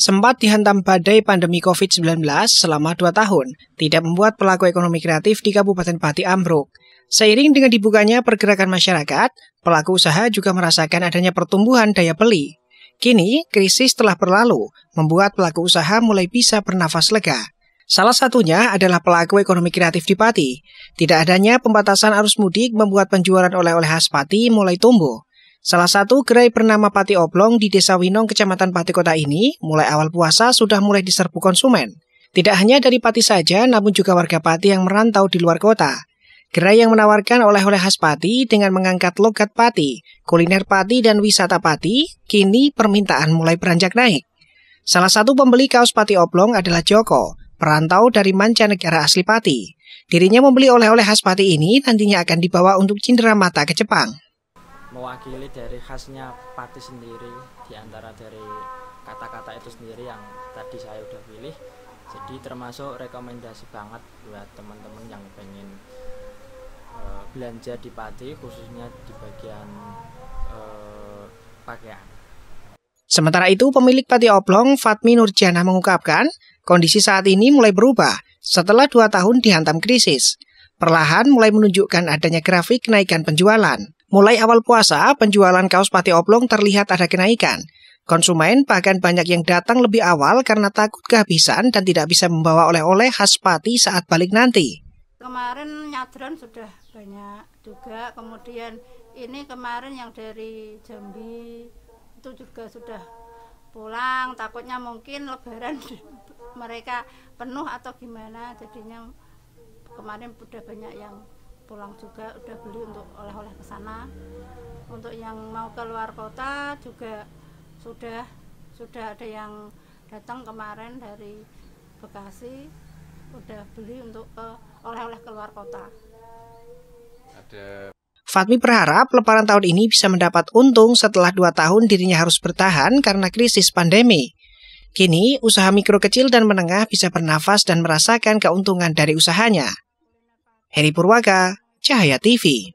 sempat dihantam badai pandemi COVID-19 selama dua tahun, tidak membuat pelaku ekonomi kreatif di Kabupaten Pati ambruk. Seiring dengan dibukanya pergerakan masyarakat, pelaku usaha juga merasakan adanya pertumbuhan daya beli. Kini, krisis telah berlalu, membuat pelaku usaha mulai bisa bernafas lega. Salah satunya adalah pelaku ekonomi kreatif di Pati. Tidak adanya pembatasan arus mudik membuat penjualan oleh-oleh khas Pati mulai tumbuh. Salah satu gerai bernama Pati Oblong di Desa Winong, Kecamatan Pati Kota ini, mulai awal puasa sudah mulai diserbu konsumen. Tidak hanya dari Pati saja, namun juga warga Pati yang merantau di luar kota. Gerai yang menawarkan oleh-oleh khas Pati dengan mengangkat logat Pati, kuliner Pati dan wisata Pati, kini permintaan mulai beranjak naik. Salah satu pembeli kaos Pati Oblong adalah Joko, perantau dari mancanegara asli Pati. Dirinya membeli oleh-oleh khas Pati ini nantinya akan dibawa untuk cindera mata ke Jepang mewakili dari khasnya pati sendiri diantara dari kata-kata itu sendiri yang tadi saya udah pilih jadi termasuk rekomendasi banget buat teman-teman yang pengen e, belanja di Pati khususnya di bagian e, pakaian. Sementara itu pemilik Pati Oblong Fatmi Nurjana mengungkapkan kondisi saat ini mulai berubah setelah dua tahun dihantam krisis. Perlahan mulai menunjukkan adanya grafik kenaikan penjualan. Mulai awal puasa, penjualan kaos pati oblong terlihat ada kenaikan. Konsumen bahkan banyak yang datang lebih awal karena takut kehabisan dan tidak bisa membawa oleh-oleh khas pati saat balik nanti. Kemarin nyadron sudah banyak juga, kemudian ini kemarin yang dari Jambi itu juga sudah pulang, takutnya mungkin lebaran mereka penuh atau gimana, jadinya kemarin sudah banyak yang pulang juga udah beli untuk oleh-oleh ke sana untuk yang mau keluar kota juga sudah sudah ada yang datang kemarin dari Bekasi udah beli untuk ke eh, oleh-oleh keluar kota. Ada Fatmi berharap lebaran tahun ini bisa mendapat untung setelah dua tahun dirinya harus bertahan karena krisis pandemi. Kini, usaha mikro kecil dan menengah bisa bernafas dan merasakan keuntungan dari usahanya. Heri Purwaka, Cahaya TV.